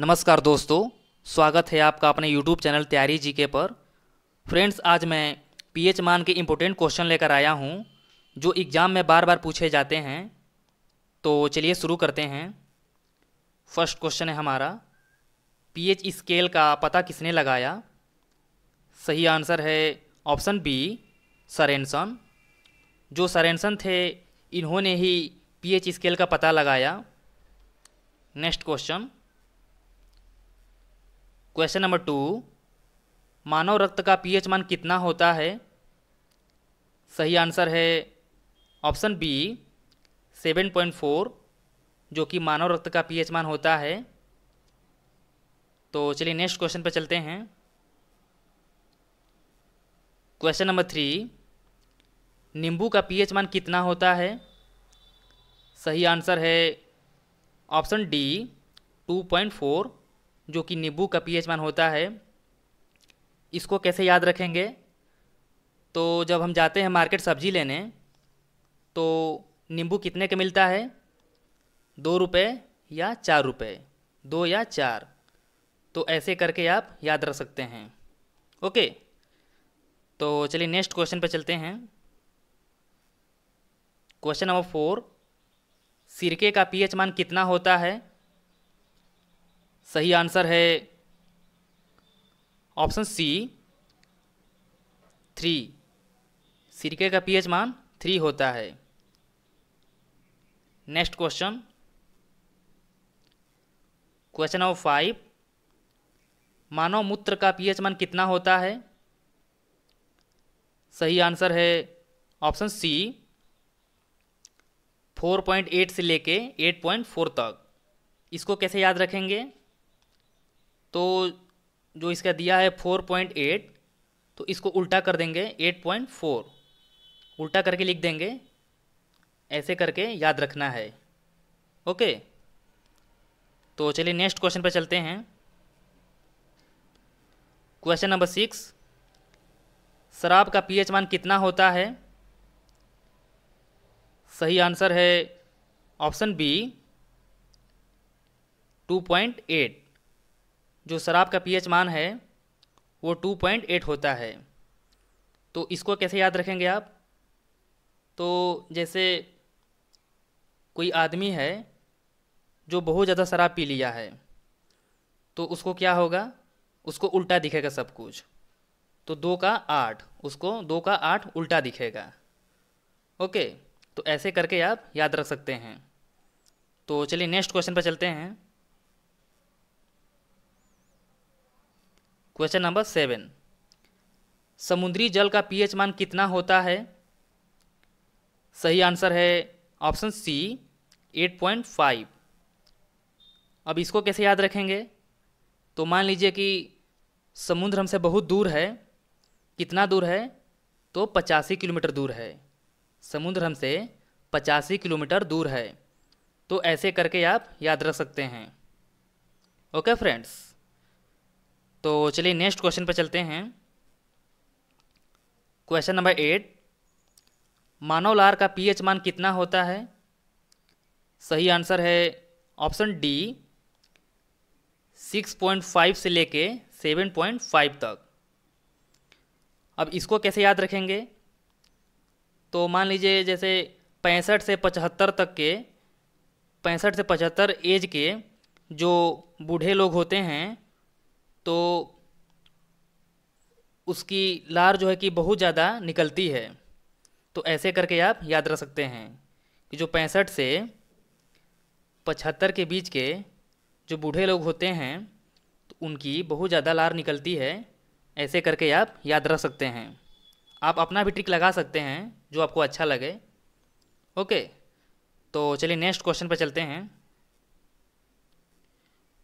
नमस्कार दोस्तों स्वागत है आपका अपने YouTube चैनल तैयारी जी के पर फ्रेंड्स आज मैं एच मान के इम्पोर्टेंट क्वेश्चन लेकर आया हूँ जो एग्ज़ाम में बार बार पूछे जाते हैं तो चलिए शुरू करते हैं फर्स्ट क्वेश्चन है हमारा एच स्केल का पता किसने लगाया सही आंसर है ऑप्शन बी सरेंसन जो सरेंसन थे इन्होंने ही पी स्केल का पता लगाया next question question number two मानव रक्त का पीएच मान कितना होता है सही आंसर है option B seven point four जो कि मानव रक्त का पीएच मान होता है तो चलिए नेक्स्ट क्वेश्चन पर चलते हैं क्वेश्चन नंबर थ्री नींबू का पीएच मान कितना होता है सही आंसर है option D two point four जो कि नींबू का पीएच मान होता है इसको कैसे याद रखेंगे तो जब हम जाते हैं मार्केट सब्जी लेने तो नींबू कितने का मिलता है दो रुपये या चार रुपये दो या चार तो ऐसे करके आप याद रख सकते हैं ओके तो चलिए नेक्स्ट क्वेश्चन पर चलते हैं क्वेश्चन नंबर फोर सिरके का पीएच मान कितना होता है सही आंसर है ऑप्शन सी थ्री सिरके का पीएच मान थ्री होता है next question question number five मानव मूत्र का पीएच मान कितना होता है सही आंसर है option C four point eight से लेके एट पॉइंट फोर तक इसको कैसे याद रखेंगे तो जो इसका दिया है फोर पॉइंट एट तो इसको उल्टा कर देंगे एट पॉइंट फोर उल्टा करके लिख देंगे ऐसे करके याद रखना है ओके तो चलिए नेक्स्ट क्वेश्चन पर चलते हैं क्वेश्चन नंबर सिक्स शराब का पीएच मान कितना होता है सही आंसर है option B two point eight जो शराब का पीएच मान है वो टू पॉइंट एट होता है तो इसको कैसे याद रखेंगे आप तो जैसे कोई आदमी है जो बहुत ज़्यादा शराब पी लिया है तो उसको क्या होगा उसको उल्टा दिखेगा सब कुछ तो दो का आठ उसको दो का आठ उल्टा दिखेगा ओके तो ऐसे करके आप याद रख सकते हैं तो चलिए नेक्स्ट क्वेश्चन पर चलते हैं क्वेश्चन नंबर सेवन समुद्री जल का पीएच मान कितना होता है सही आंसर है ऑप्शन सी 8.5 अब इसको कैसे याद रखेंगे तो मान लीजिए कि समुद्र हमसे बहुत दूर है कितना दूर है तो पचासी किलोमीटर दूर है समुद्र हमसे पचासी किलोमीटर दूर है तो ऐसे करके आप याद रख सकते हैं ओके फ्रेंड्स तो चलिए नेक्स्ट क्वेश्चन पर चलते हैं क्वेश्चन नंबर एट मानव लार का पीएच मान कितना होता है सही आंसर है option D six point five से लेके सेवन पॉइंट फाइव तक अब इसको कैसे याद रखेंगे तो मान लीजिए जैसे पैंसठ से पचहत्तर तक के पैंसठ से पचहत्तर एज के जो बूढ़े लोग होते हैं तो उसकी लार जो है कि बहुत ज़्यादा निकलती है तो ऐसे करके आप याद रख सकते हैं कि जो पैंसठ से पचहत्तर के बीच के जो बूढ़े लोग होते हैं तो उनकी बहुत ज़्यादा लार निकलती है ऐसे करके आप याद रख सकते हैं आप अपना भी ट्रिक लगा सकते हैं जो आपको अच्छा लगे ओके तो चलिए नेक्स्ट क्वेश्चन पर चलते हैं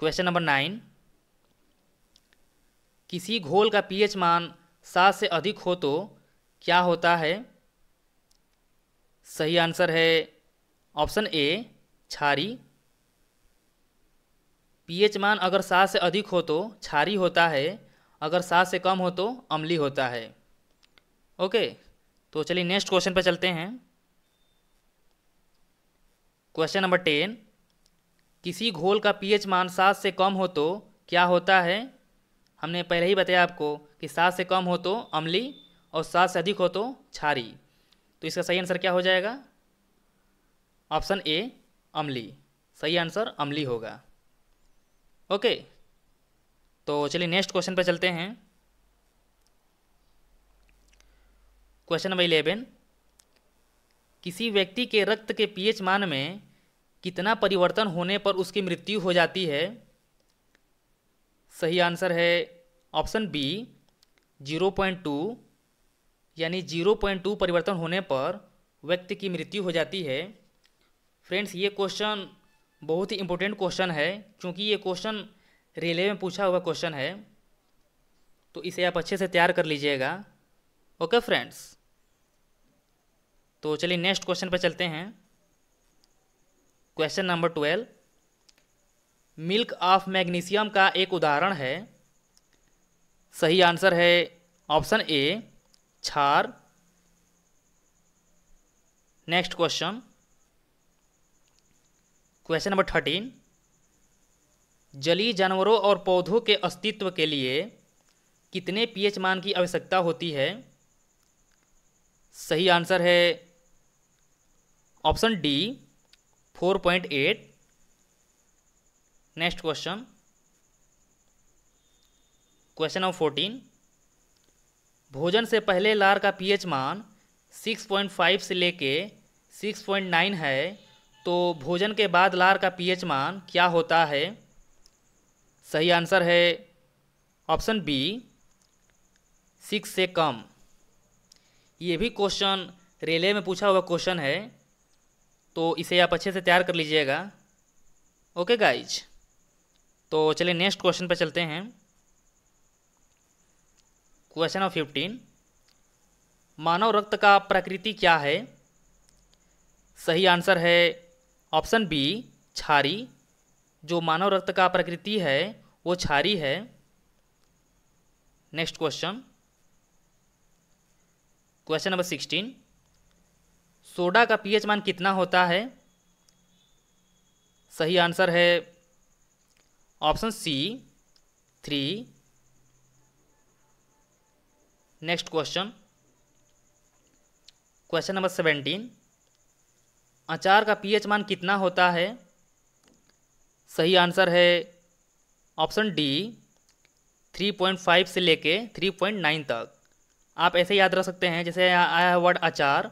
क्वेश्चन नंबर नाइन किसी घोल का पीएच मान सात से अधिक हो तो क्या होता है सही आंसर है ऑप्शन ए छारी पीएच मान अगर सात से अधिक हो तो छारी होता है अगर सात से कम हो तो अम्ली होता है ओके तो चलिए नेक्स्ट क्वेश्चन पर चलते हैं क्वेश्चन नंबर टेन किसी घोल का पीएच मान सात से कम हो तो क्या होता है हमने पहले ही बताया आपको कि सात से कम हो तो अम्ली और सात से अधिक हो तो छारी तो इसका सही आंसर क्या हो जाएगा ऑप्शन ए अम्ली सही आंसर अम्ली होगा ओके तो चलिए नेक्स्ट क्वेश्चन पर चलते हैं क्वेश्चन नंबर इलेवन किसी व्यक्ति के रक्त के पीएच मान में कितना परिवर्तन होने पर उसकी मृत्यु हो जाती है सही आंसर है option B zero point two यानी जीरो पॉइंट टू परिवर्तन होने पर व्यक्ति की मृत्यु हो जाती है फ्रेंड्स ये क्वेश्चन बहुत ही इम्पोर्टेंट क्वेश्चन है क्योंकि ये क्वेश्चन रेलवे में पूछा हुआ क्वेश्चन है तो इसे आप अच्छे से तैयार कर लीजिएगा ओके फ्रेंड्स तो चलिए नेक्स्ट क्वेश्चन पर चलते हैं question number twelve milk of magnesia का एक उदाहरण है सही आंसर है ऑप्शन ए छार next question question number thirteen जलीय जानवरों और पौधों के अस्तित्व के लिए कितने पीएच मान की आवश्यकता होती है सही आंसर है option D 4.8 next question question number fourteen भोजन से पहले लार का पीएच मान 6.5 से लेके 6.9 है तो भोजन के बाद लार का पीएच मान क्या होता है सही आंसर है ऑप्शन बी सिक्स से कम ये भी क्वेश्चन रेलवे में पूछा हुआ क्वेश्चन है तो इसे आप अच्छे से तैयार कर लीजिएगा ओके गाइज तो चलिए नेक्स्ट क्वेश्चन पर चलते हैं क्वेश्चन नंबर फिफ्टीन मानव रक्त का प्रकृति क्या है सही आंसर है ऑप्शन बी छारी जो मानव रक्त का प्रकृति है वो छारी है next question question number sixteen soda का पीएच मान कितना होता है सही आंसर है option C three next question question number seventeen अचार का पीएच मान कितना होता है सही आंसर है option D three point five से लेके थ्री पॉइंट नाइन तक आप ऐसे याद रख सकते हैं जैसे आया है वर्ड अचार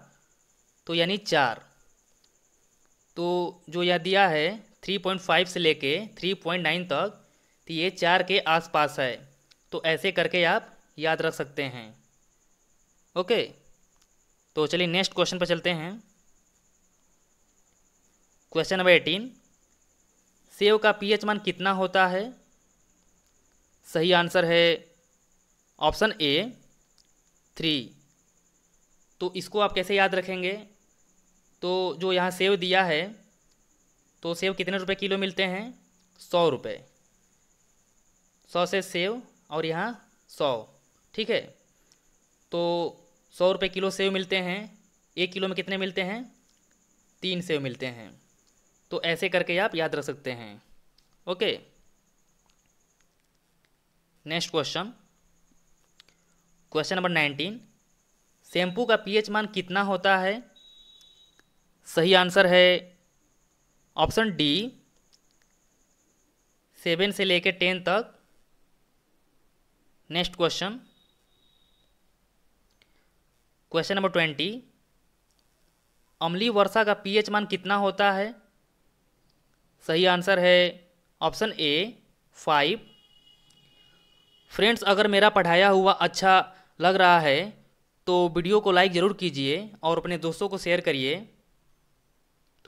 तो यानी चार तो जो यह दिया है 3.5 से लेके 3.9 तक तो ये चार के आसपास है तो ऐसे करके आप याद रख सकते हैं ओके तो चलिए नेक्स्ट क्वेश्चन पर चलते हैं क्वेश्चन नंबर एटीन सेव का पीएच मान कितना होता है सही आंसर है ऑप्शन ए थ्री तो इसको आप कैसे याद रखेंगे तो जो यहाँ सेव दिया है तो सेब कितने रुपए किलो मिलते हैं सौ रुपये सौ से सेब और यहाँ सौ ठीक है तो सौ रुपये किलो सेब मिलते हैं एक किलो में कितने मिलते हैं तीन सेब मिलते हैं तो ऐसे करके आप याद रख सकते हैं okay next question question number nineteen shampoo का पीएच मान कितना होता है सही आंसर है ऑप्शन डी सेवन से लेकर टेन तक next question question number twenty अमली वर्षा का पीएच मान कितना होता है सही आंसर है ऑप्शन ए फाइव फ्रेंड्स अगर मेरा पढ़ाया हुआ अच्छा लग रहा है तो वीडियो को लाइक ज़रूर कीजिए और अपने दोस्तों को शेयर करिए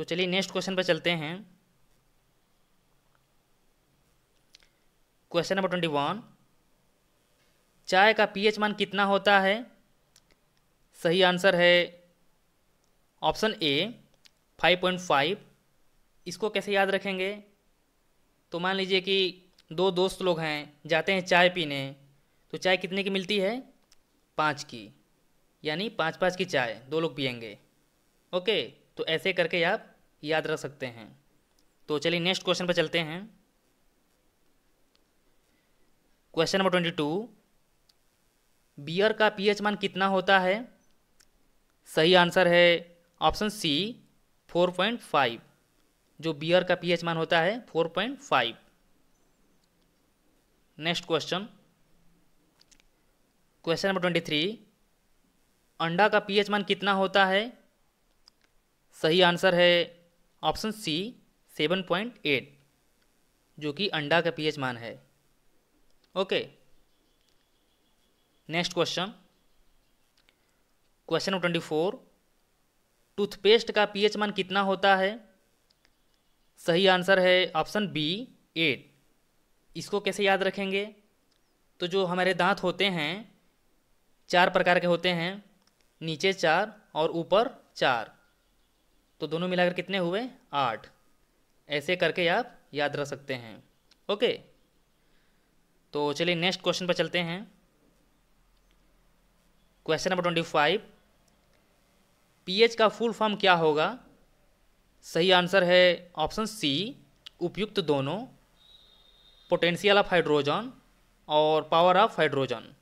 तो चलिए नेक्स्ट क्वेश्चन पर चलते हैं क्वेश्चन नंबर ट्वेंटी वन चाय का पीएच मान कितना होता है सही आंसर है option A five point five इसको कैसे याद रखेंगे तो मान लीजिए कि दो दोस्त लोग हैं जाते हैं चाय पीने तो चाय कितने की मिलती है पाँच की यानी पाँच पाँच की चाय दो लोग पियेंगे ओके तो ऐसे करके आप याद रख सकते हैं तो चलिए नेक्स्ट क्वेश्चन पर चलते हैं question number twenty two beer का पीएच मान कितना होता है सही आंसर है option C four point five जो बियर का पीएच मान होता है four point five next question question number twenty three अंडा का पीएच मान कितना होता है सही आंसर है ऑप्शन सी 7.8 जो कि अंडा का पीएच मान है okay next question question number twenty four toothpaste का पीएच मान कितना होता है सही आंसर है ऑप्शन बी एट इसको कैसे याद रखेंगे तो जो हमारे दांत होते हैं चार प्रकार के होते हैं नीचे चार और ऊपर चार तो दोनों मिलाकर कितने हुए आठ ऐसे करके आप याद रख सकते हैं ओके तो चलिए नेक्स्ट क्वेश्चन पर चलते हैं question number twenty five pH का फुल फॉर्म क्या होगा सही आंसर है ऑप्शन सी उपयुक्त दोनों पोटेंशियल ऑफ हाइड्रोजन और पावर ऑफ हाइड्रोजन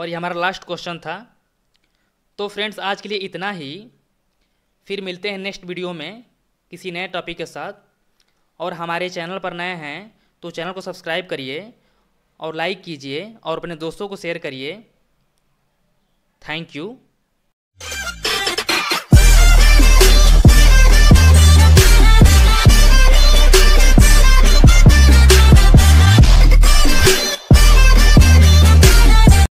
और ये हमारा लास्ट क्वेश्चन था तो फ्रेंड्स आज के लिए इतना ही फिर मिलते हैं नेक्स्ट वीडियो में किसी नए टॉपिक के साथ और हमारे चैनल पर नए हैं तो चैनल को सब्सक्राइब करिए और लाइक कीजिए और अपने दोस्तों को शेयर करिए थैंक यू